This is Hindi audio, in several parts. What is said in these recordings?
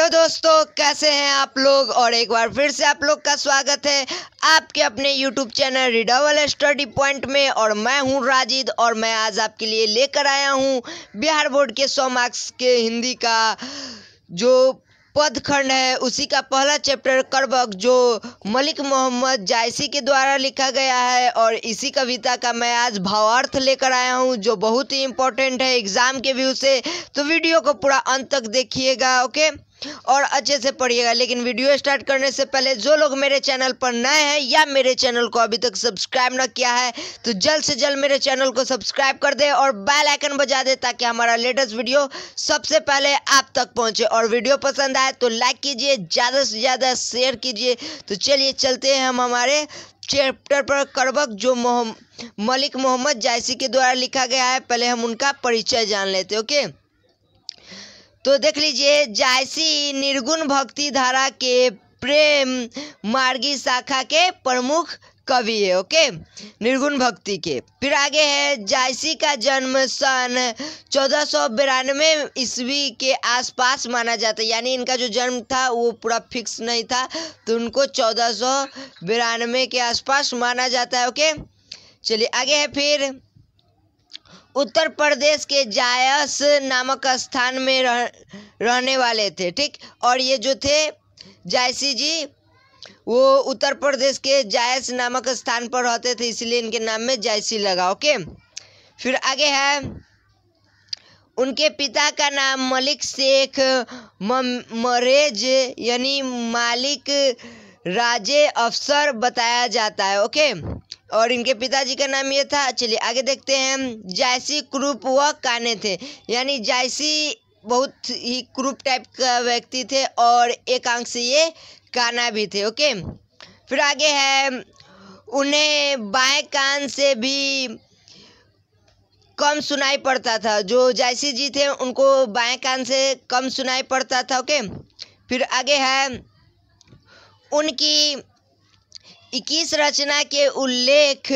हेलो दोस्तों कैसे हैं आप लोग और एक बार फिर से आप लोग का स्वागत है आपके अपने यूट्यूब चैनल रिडावल स्टडी पॉइंट में और मैं हूं राजिद और मैं आज आपके लिए लेकर आया हूं बिहार बोर्ड के सौ मार्क्स के हिंदी का जो पदखंड है उसी का पहला चैप्टर करबक जो मलिक मोहम्मद जायसी के द्वारा लिखा गया है और इसी कविता का मैं आज भावार्थ लेकर आया हूँ जो बहुत ही इम्पोर्टेंट है एग्ज़ाम के व्यू से तो वीडियो को पूरा अंत तक देखिएगा ओके और अच्छे से पढ़िएगा लेकिन वीडियो स्टार्ट करने से पहले जो लोग मेरे चैनल पर नए हैं या मेरे चैनल को अभी तक सब्सक्राइब ना किया है तो जल्द से जल्द मेरे चैनल को सब्सक्राइब कर दे और बेल आइकन बजा दे ताकि हमारा लेटेस्ट वीडियो सबसे पहले आप तक पहुंचे और वीडियो पसंद आए तो लाइक कीजिए ज़्यादा से ज़्यादा शेयर कीजिए तो चलिए चलते हैं हम हमारे चैप्टर पर करबक जो मलिक मोहम्मद जायसी के द्वारा लिखा गया है पहले हम उनका परिचय जान लेते ओके तो देख लीजिए जायसी निर्गुण भक्ति धारा के प्रेम मार्गी शाखा के प्रमुख कवि है ओके निर्गुण भक्ति के फिर आगे है जायसी का जन्म सन चौदह सौ बिरानवे ईस्वी के आसपास माना जाता है यानी इनका जो जन्म था वो पूरा फिक्स नहीं था तो उनको चौदह सौ बिरानवे के आसपास माना जाता है ओके चलिए आगे है फिर उत्तर प्रदेश के जायस नामक स्थान में रह, रहने वाले थे ठीक और ये जो थे जायसी जी वो उत्तर प्रदेश के जायस नामक स्थान पर रहते थे इसलिए इनके नाम में जायसी लगा ओके फिर आगे है उनके पिता का नाम मलिक शेख मरेज यानी मालिक राजे अफसर बताया जाता है ओके और इनके पिताजी का नाम ये था चलिए आगे देखते हैं जायसी क्रूप व काने थे यानी जायसी बहुत ही क्रूप टाइप का व्यक्ति थे और एक से ये काना भी थे ओके फिर आगे है उन्हें बाएं कान से भी कम सुनाई पड़ता था जो जायसी जी थे उनको बाएं कान से कम सुनाई पड़ता था ओके फिर आगे है उनकी इक्कीस रचना के उल्लेख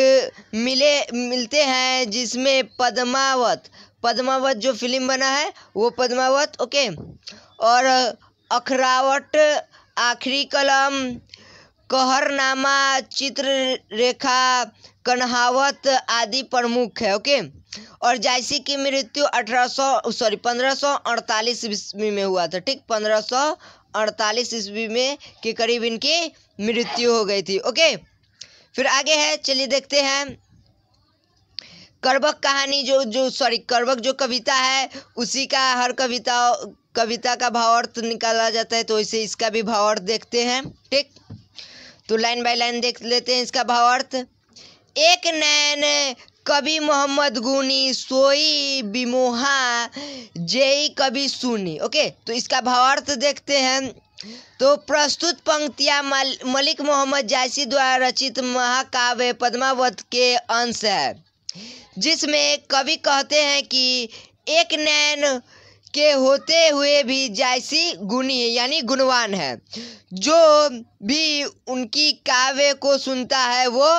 मिले मिलते हैं जिसमें पद्मावत पद्मावत जो फिल्म बना है वो पद्मावत ओके और अखरावट आखिरी कलम कहरनामा चित्र रेखा कन्हावत आदि प्रमुख है ओके और जायसी की मृत्यु अठारह सौ सॉरी पंद्रह सौ अड़तालीस ईस्वी में हुआ था ठीक पंद्रह सौ अड़तालीस ईस्वी में के करीब इनकी मृत्यु हो गई थी ओके फिर आगे है चलिए देखते हैं करबक कहानी जो जो सॉरी करबक जो कविता है उसी का हर कविता कविता का भावार्थ निकाला जाता है तो इसे इसका भी भावार्थ देखते हैं ठीक तो लाइन बाय लाइन देख लेते हैं इसका भावार्थ एक नैन कवि मोहम्मद गुनी सोई बिमोहा जेई कवि सुनी ओके तो इसका भावार्थ देखते हैं तो प्रस्तुत पंक्तियां मल, मलिक मोहम्मद जायसी द्वारा रचित महाकाव्य पद्मावत के अंश है जिसमें कवि कहते हैं कि एक नैन के होते हुए भी जायसी गुणी है यानी गुणवान है जो भी उनकी काव्य को सुनता है वो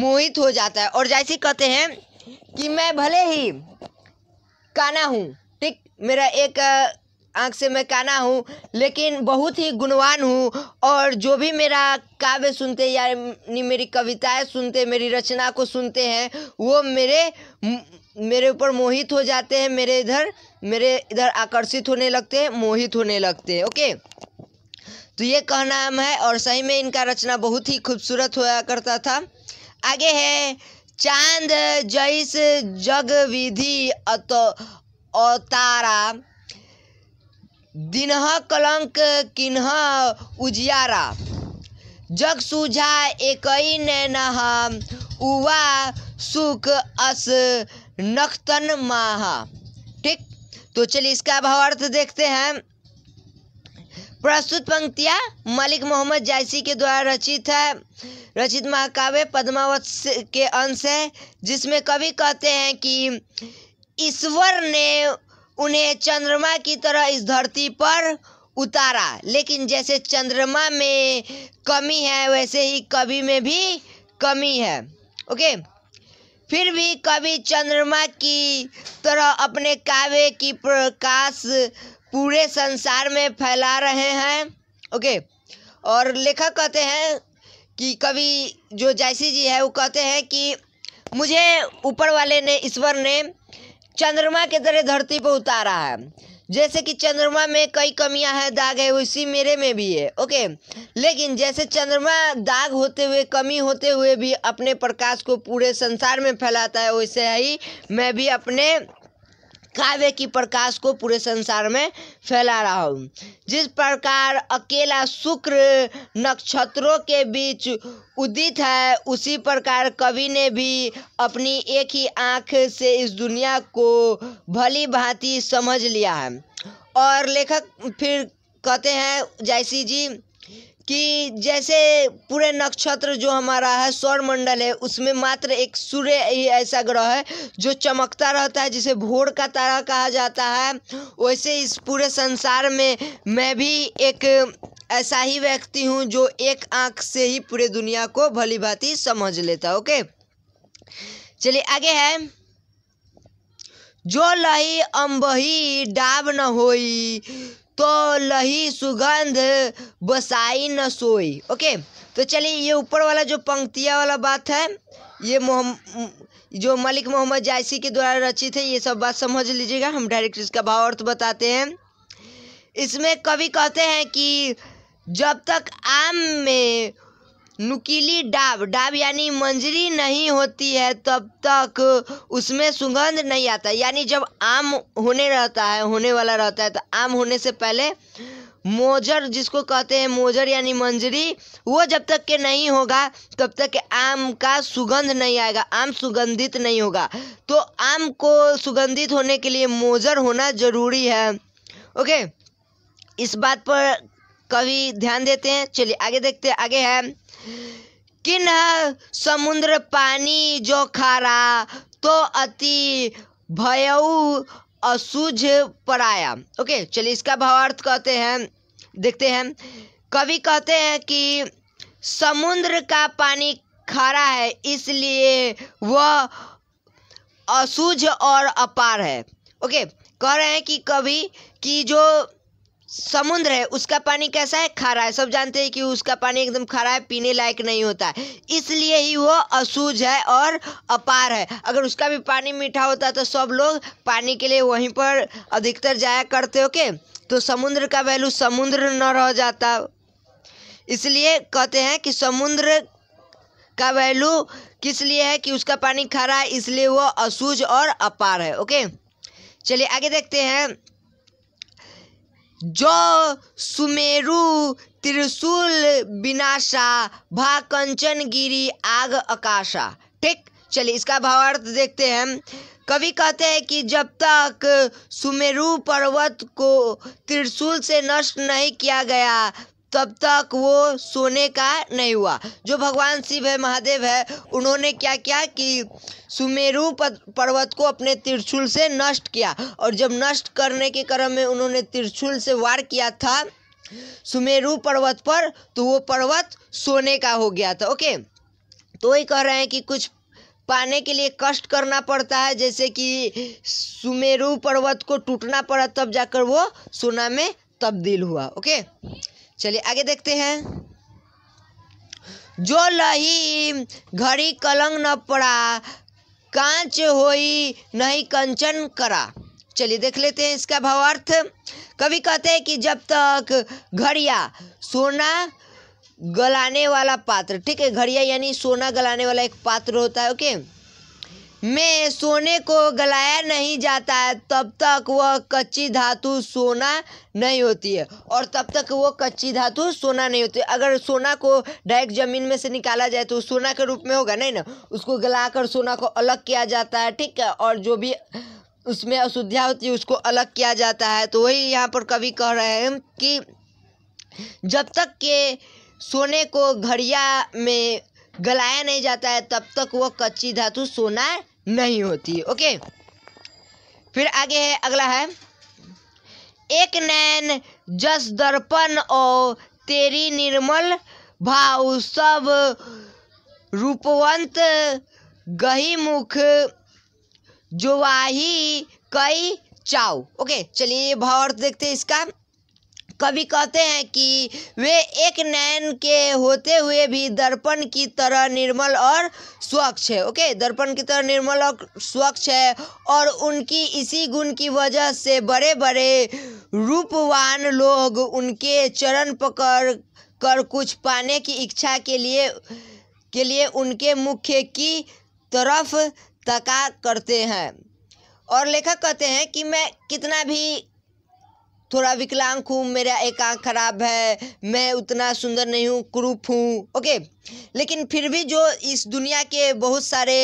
मोहित हो जाता है और जैसे कहते हैं कि मैं भले ही काना हूँ ठीक मेरा एक आँख से मैं काना हूँ लेकिन बहुत ही गुणवान हूँ और जो भी मेरा काव्य सुनते या मेरी कविताएं सुनते मेरी रचना को सुनते हैं वो मेरे मेरे ऊपर मोहित हो जाते हैं मेरे इधर मेरे इधर आकर्षित होने लगते हैं मोहित होने लगते हैं ओके तो ये कहना है और सही में इनका रचना बहुत ही खूबसूरत होया करता था आगे है चांद जैस जग विधि अत अतारा दिनह कलंक किन्ह उजियारा जग सूझा एक नैनह उवा सुख अस नक्तन माहा ठीक तो चलिए इसका अर्थ देखते हैं प्रस्तुत पंक्तियाँ मलिक मोहम्मद जायसी के द्वारा रचित है रचित महाकाव्य पद्मावत के अंश है जिसमें कवि कहते हैं कि ईश्वर ने उन्हें चंद्रमा की तरह इस धरती पर उतारा लेकिन जैसे चंद्रमा में कमी है वैसे ही कवि में भी कमी है ओके फिर भी कवि चंद्रमा की तरह अपने काव्य की प्रकाश पूरे संसार में फैला रहे हैं ओके और लेखक कहते हैं कि कवि जो जैसी जी है वो कहते हैं कि मुझे ऊपर वाले ने ईश्वर ने चंद्रमा के तरह धरती पर उतारा है जैसे कि चंद्रमा में कई कमियां हैं दाग है उसी मेरे में भी है ओके लेकिन जैसे चंद्रमा दाग होते हुए कमी होते हुए भी अपने प्रकाश को पूरे संसार में फैलाता है वैसे ही मैं भी अपने काव्य की प्रकाश को पूरे संसार में फैला रहा हूँ जिस प्रकार अकेला शुक्र नक्षत्रों के बीच उदित है उसी प्रकार कवि ने भी अपनी एक ही आँख से इस दुनिया को भली भांति समझ लिया है और लेखक फिर कहते हैं जयसी जी कि जैसे पूरे नक्षत्र जो हमारा है सौरमंडल है उसमें मात्र एक सूर्य ही ऐसा ग्रह है जो चमकता रहता है जिसे भोर का तारा कहा जाता है वैसे इस पूरे संसार में मैं भी एक ऐसा ही व्यक्ति हूँ जो एक आँख से ही पूरे दुनिया को भली भांति समझ लेता ओके चलिए आगे है जो लही अम्बही डाब न होई तो लही सुगंध बसाई न सोई ओके तो चलिए ये ऊपर वाला जो पंक्तिया वाला बात है ये मोहम जो मलिक मोहम्मद जायसी के द्वारा रचित है ये सब बात समझ लीजिएगा हम डायरेक्ट इसका भाव अर्थ बताते हैं इसमें कवि कहते हैं कि जब तक आम में नुकीली डाब डाब यानी मंजरी नहीं होती है तब तक उसमें सुगंध नहीं आता यानी जब आम होने रहता है होने वाला रहता है तो आम होने से पहले मोजर जिसको कहते हैं मोजर यानी मंजरी वो जब तक के नहीं होगा तब तक के आम का सुगंध नहीं आएगा आम सुगंधित नहीं होगा तो आम को सुगंधित होने के लिए मोजर होना ज़रूरी है ओके इस बात पर कभी ध्यान देते हैं चलिए आगे देखते हैं आगे है किन समुद्र पानी जो खारा तो अति भयऊ असूझ पराया ओके चलिए इसका भावार्थ कहते हैं देखते हैं कभी कहते हैं कि समुद्र का पानी खारा है इसलिए वह असुझ और अपार है ओके कह रहे हैं कि कभी कि जो समुद्र है उसका पानी कैसा है खारा है सब जानते हैं कि उसका पानी एकदम खारा है पीने लायक नहीं होता है इसलिए ही वो असूज है और अपार है अगर उसका भी पानी मीठा होता तो सब लोग पानी के लिए वहीं पर अधिकतर जाया करते ओके तो समुद्र का वैल्यू समुद्र न रह जाता इसलिए कहते हैं कि समुद्र का वैल्यू किस लिए है कि उसका पानी खारा है इसलिए वो असूज और अपार है ओके चलिए आगे देखते हैं जो सुमेरु त्रिशूल, विनाशा भा कंचन गिरी आग आकाशा ठीक चलिए इसका भावार्थ देखते हैं कवि कहते हैं कि जब तक सुमेरु पर्वत को त्रिशूल से नष्ट नहीं किया गया तब तक वो सोने का नहीं हुआ जो भगवान शिव है महादेव है उन्होंने क्या किया कि सुमेरु पर्वत को अपने त्रिशूल से नष्ट किया और जब नष्ट करने के क्रम में उन्होंने त्रिशूल से वार किया था सुमेरु पर्वत पर तो वो पर्वत सोने का हो गया था ओके तो ये कह रहे हैं कि कुछ पाने के लिए कष्ट करना पड़ता है जैसे कि सुमेरु पर्वत को टूटना पड़ा तब जाकर वो सोना में तब्दील हुआ ओके चलिए आगे देखते हैं जो लही घड़ी कलंग न पड़ा कांच होई नहीं कंचन करा चलिए देख लेते हैं इसका भावार्थ कभी कहते हैं कि जब तक घड़िया सोना गलाने वाला पात्र ठीक है घड़िया यानी सोना गलाने वाला एक पात्र होता है ओके okay? में सोने को गलाया नहीं जाता है तब तक वह कच्ची धातु सोना नहीं होती है और तब तक वो कच्ची धातु सोना नहीं होती अगर सोना को डायरेक्ट ज़मीन में से निकाला जाए तो सोना के रूप में होगा नहीं ना उसको गलाकर सोना को अलग किया जाता है ठीक है और जो भी उसमें अशुद्धियाँ होती है उसको अलग किया जाता है तो वही यहाँ पर कवि कह रहे हैं कि जब तक के सोने को घड़िया में गलाया नहीं जाता है तब तक वह कच्ची धातु सोना नहीं होती ओके फिर आगे है अगला है एक नैन जस दर्पण और तेरी निर्मल भाव सब रूपवंत गही मुख जोवाही कई चाव ओके चलिए भाव अर्थ देखते हैं इसका कवि कहते हैं कि वे एक नैन के होते हुए भी दर्पण की तरह निर्मल और स्वच्छ है ओके दर्पण की तरह निर्मल और स्वच्छ है और उनकी इसी गुण की वजह से बड़े बड़े रूपवान लोग उनके चरण पकड़ कर कुछ पाने की इच्छा के लिए के लिए उनके मुख्य की तरफ तका करते हैं और लेखक कहते हैं कि मैं कितना भी थोड़ा विकलांग हूँ मेरा एक आँख खराब है मैं उतना सुंदर नहीं हूँ क्रूप हूँ ओके लेकिन फिर भी जो इस दुनिया के बहुत सारे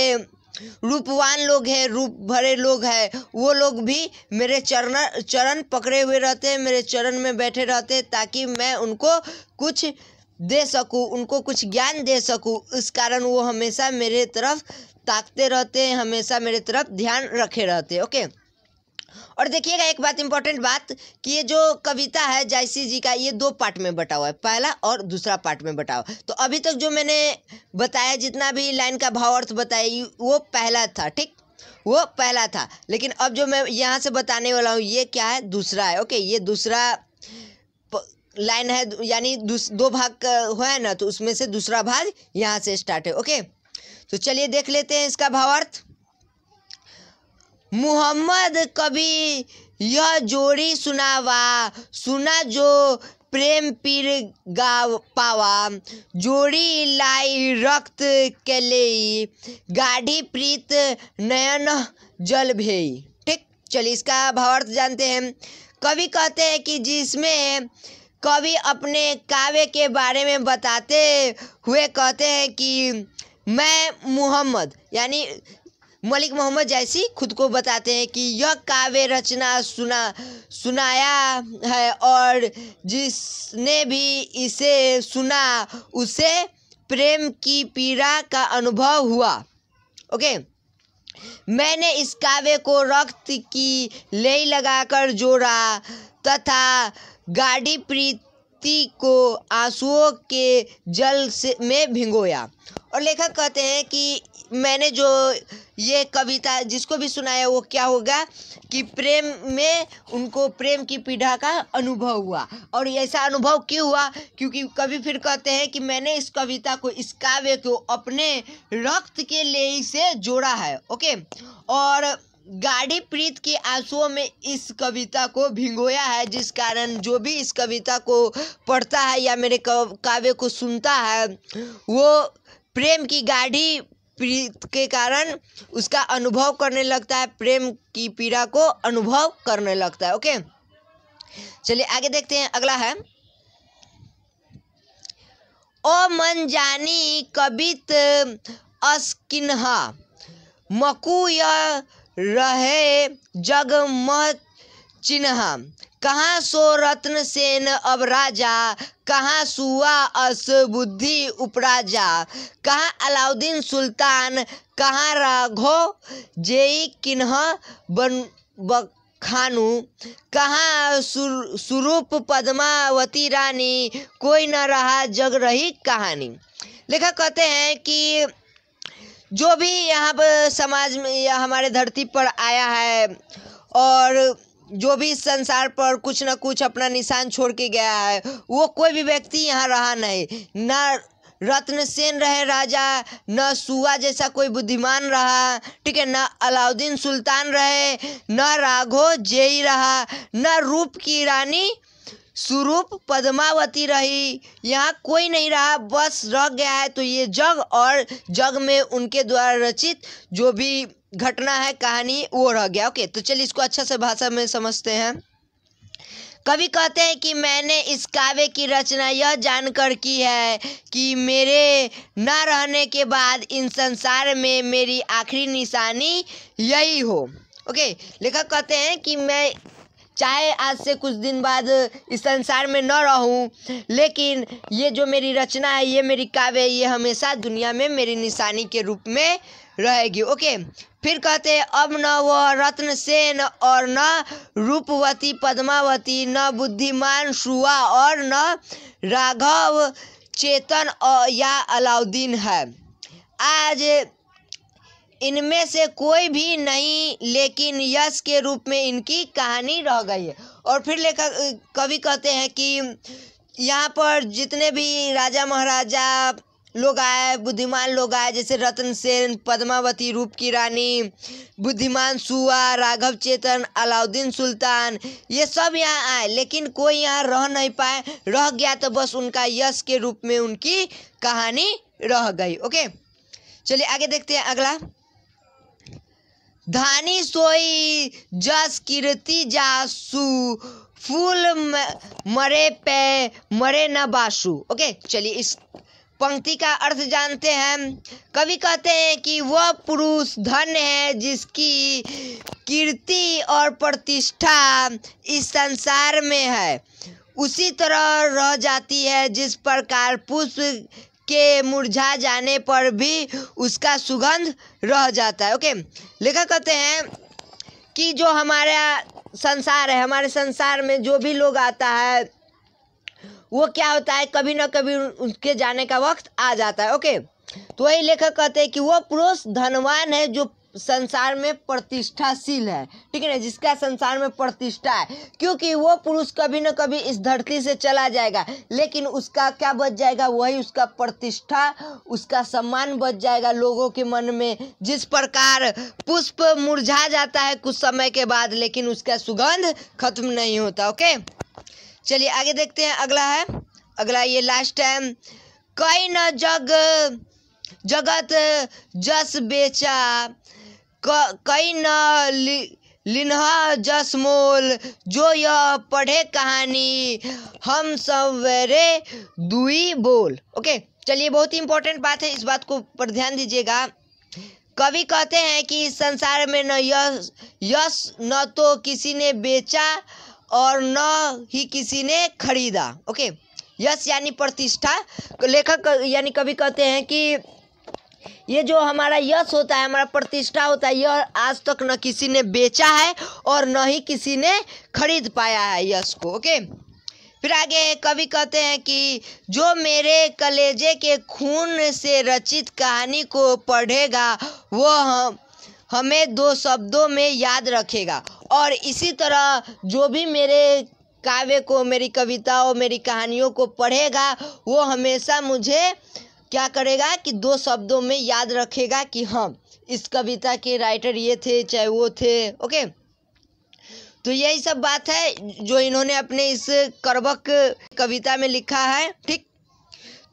रूपवान लोग हैं रूप भरे लोग हैं वो लोग भी मेरे चरण चरण पकड़े हुए रहते हैं मेरे चरण में बैठे रहते हैं ताकि मैं उनको कुछ दे सकूं उनको कुछ ज्ञान दे सकूं इस कारण वो हमेशा मेरे तरफ ताकते रहते हैं हमेशा मेरे तरफ ध्यान रखे रहते ओके और देखिएगा एक बात इम्पोर्टेंट बात कि ये जो कविता है जायसी जी का ये दो पार्ट में बटा हुआ है पहला और दूसरा पार्ट में बटा हुआ तो अभी तक जो मैंने बताया जितना भी लाइन का भाव अर्थ बताया वो पहला था ठीक वो पहला था लेकिन अब जो मैं यहाँ से बताने वाला हूँ ये क्या है दूसरा है ओके ये दूसरा लाइन है यानी दो भाग हुआ है ना तो उसमें से दूसरा भाग यहाँ से स्टार्ट है ओके तो चलिए देख लेते हैं इसका भावार्थ मुहम्मद कभी यह जोड़ी सुनावा सुना जो प्रेम पीर गा पावा जोड़ी लाई रक्त के लेई गाढ़ी प्रीत नयन जल भे ठीक चलिए इसका भावार्थ जानते हैं कवि कहते हैं कि जिसमें कवि अपने काव्य के बारे में बताते हुए कहते हैं कि मैं मुहम्मद यानी मलिक मोहम्मद जैसी खुद को बताते हैं कि यह काव्य रचना सुना सुनाया है और जिसने भी इसे सुना उसे प्रेम की पीड़ा का अनुभव हुआ ओके मैंने इस काव्य को रक्त की ले लगाकर जोड़ा तथा गाढ़ी प्रीति को आंसुओं के जल से में भिंगोया और लेखक कहते हैं कि मैंने जो ये कविता जिसको भी सुनाया वो क्या होगा कि प्रेम में उनको प्रेम की पीढ़ा का अनुभव हुआ और ऐसा अनुभव क्यों हुआ क्योंकि कभी फिर कहते हैं कि मैंने इस कविता को इस काव्य को अपने रक्त के लेई से जोड़ा है ओके और गाढ़ी प्रीत के आंसुओं में इस कविता को भिंगोया है जिस कारण जो भी इस कविता को पढ़ता है या मेरे काव्य को सुनता है वो प्रेम की गाढ़ी प्रीत के कारण उसका अनुभव करने लगता है प्रेम की पीड़ा को अनुभव करने लगता है ओके चलिए आगे देखते हैं अगला है ओ मन जानी कबित अस्किन्हा मकु रहे जग मत चिन्ह कहाँ सो रत्न सेन अब राजा कहाँ सुआ अस बुद्धि उपराजा कहाँ अलाउद्दीन सुल्तान कहाँ राघो जेई किन्ह बन बखानु कहाँ स्वरूप पद्मावती रानी कोई न रहा जग रही कहानी लेखक कहते हैं कि जो भी यहाँ पर समाज में या हमारे धरती पर आया है और जो भी इस संसार पर कुछ ना कुछ अपना निशान छोड़ के गया है वो कोई भी व्यक्ति यहाँ रहा नहीं ना रत्न सेन रहे राजा न सुआ जैसा कोई बुद्धिमान रहा ठीक है न अलाउद्दीन सुल्तान रहे न राघो जेई रहा न रूप की रानी स्वरूप पद्मावती रही यहाँ कोई नहीं रहा बस रह गया है तो ये जग और जग में उनके द्वारा रचित जो भी घटना है कहानी वो रह गया ओके तो चलिए इसको अच्छा से भाषा में समझते हैं कवि कहते हैं कि मैंने इस काव्य की रचना यह जानकर की है कि मेरे न रहने के बाद इन संसार में मेरी आखिरी निशानी यही हो ओके लेखक कहते हैं कि मैं चाहे आज से कुछ दिन बाद इस संसार में न रहूं लेकिन ये जो मेरी रचना है ये मेरी काव्य है ये हमेशा दुनिया में मेरी निशानी के रूप में रहेगी ओके फिर कहते हैं अब न वह रत्न सेन और न रूपवती पद्मावती न बुद्धिमान सुहा और न राघव चेतन और या अलाउद्दीन है आज इनमें से कोई भी नहीं लेकिन यश के रूप में इनकी कहानी रह गई है और फिर लेखक कवि कहते हैं कि यहाँ पर जितने भी राजा महाराजा लोग आए बुद्धिमान लोग आए जैसे रतन सेन पद्मावती रूप की रानी बुद्धिमान सुआ राघव चेतन अलाउद्दीन सुल्तान ये सब यहाँ आए लेकिन कोई यहाँ रह नहीं पाए रह गया तो बस उनका यश के रूप में उनकी कहानी रह गई ओके चलिए आगे देखते हैं अगला धानी सोई जस कीर्ति जासु फूल मरे पे मरे न बासु ओके चलिए इस पंक्ति का अर्थ जानते हैं कवि कहते हैं कि वह पुरुष धन है जिसकी कीर्ति और प्रतिष्ठा इस संसार में है उसी तरह रह जाती है जिस प्रकार पुष्प के मुरझा जाने पर भी उसका सुगंध रह जाता है ओके लेखक कहते हैं कि जो हमारा संसार है हमारे संसार में जो भी लोग आता है वो क्या होता है कभी ना कभी उनके जाने का वक्त आ जाता है ओके तो वही लेखक कहते हैं कि वो पुरुष धनवान है जो संसार में प्रतिष्ठाशील है ठीक है ना जिसका संसार में प्रतिष्ठा है क्योंकि वो पुरुष कभी ना कभी इस धरती से चला जाएगा लेकिन उसका क्या बच जाएगा वही उसका प्रतिष्ठा उसका सम्मान बच जाएगा लोगों के मन में जिस प्रकार पुष्प मुरझा जाता है कुछ समय के बाद लेकिन उसका सुगंध खत्म नहीं होता ओके चलिए आगे देखते हैं अगला है अगला ये लास्ट टाइम कई न जग जगत जस बेचा कई न लिन्हा जस मोल जो यह पढ़े कहानी हम सवेरे दुई बोल ओके चलिए बहुत ही इंपॉर्टेंट बात है इस बात को पर ध्यान दीजिएगा कवि कहते हैं कि इस संसार में न यश यश न तो किसी ने बेचा और न ही किसी ने खरीदा ओके यश यानी प्रतिष्ठा लेखक यानी कवि कहते हैं कि ये जो हमारा यश होता है हमारा प्रतिष्ठा होता है यह आज तक न किसी ने बेचा है और न ही किसी ने खरीद पाया है यश को ओके फिर आगे कवि कहते हैं कि जो मेरे कलेजे के खून से रचित कहानी को पढ़ेगा वो हम हमें दो शब्दों में याद रखेगा और इसी तरह जो भी मेरे काव्य को मेरी कविताओं मेरी कहानियों को पढ़ेगा वो हमेशा मुझे क्या करेगा कि दो शब्दों में याद रखेगा कि हाँ इस कविता के राइटर ये थे चाहे वो थे ओके तो यही सब बात है जो इन्होंने अपने इस करबक कविता में लिखा है ठीक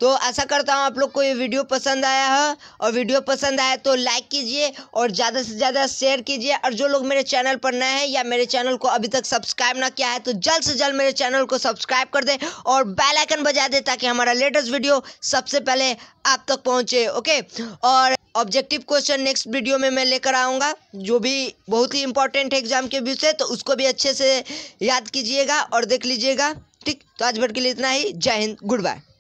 तो ऐसा करता हूँ आप लोग को ये वीडियो पसंद आया है और वीडियो पसंद आया तो लाइक कीजिए और ज़्यादा से ज़्यादा शेयर कीजिए और जो लोग मेरे चैनल पर नए हैं या मेरे चैनल को अभी तक सब्सक्राइब ना किया है तो जल्द से जल्द मेरे चैनल को सब्सक्राइब कर दें और बेल आइकन बजा दें ताकि हमारा लेटेस्ट वीडियो सबसे पहले आप तक पहुँचे ओके और ऑब्जेक्टिव क्वेश्चन नेक्स्ट वीडियो में मैं लेकर आऊँगा जो भी बहुत ही इंपॉर्टेंट है एग्जाम के व्यू से तो उसको भी अच्छे से याद कीजिएगा और देख लीजिएगा ठीक तो आज भर के लिए इतना ही जय हिंद गुड बाय